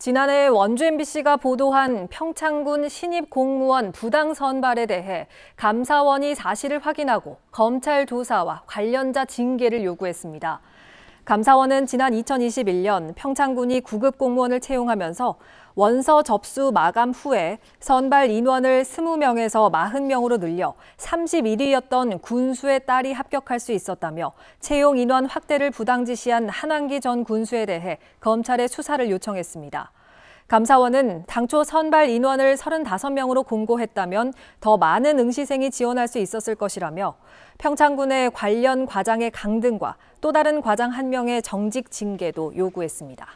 지난해 원주 MBC가 보도한 평창군 신입 공무원 부당 선발에 대해 감사원이 사실을 확인하고 검찰 조사와 관련자 징계를 요구했습니다. 감사원은 지난 2021년 평창군이 구급 공무원을 채용하면서 원서 접수 마감 후에 선발 인원을 20명에서 40명으로 늘려 31위였던 군수의 딸이 합격할 수 있었다며 채용 인원 확대를 부당지시한 한한기전 군수에 대해 검찰에 수사를 요청했습니다. 감사원은 당초 선발 인원을 35명으로 공고했다면 더 많은 응시생이 지원할 수 있었을 것이라며 평창군의 관련 과장의 강등과 또 다른 과장 한명의 정직 징계도 요구했습니다.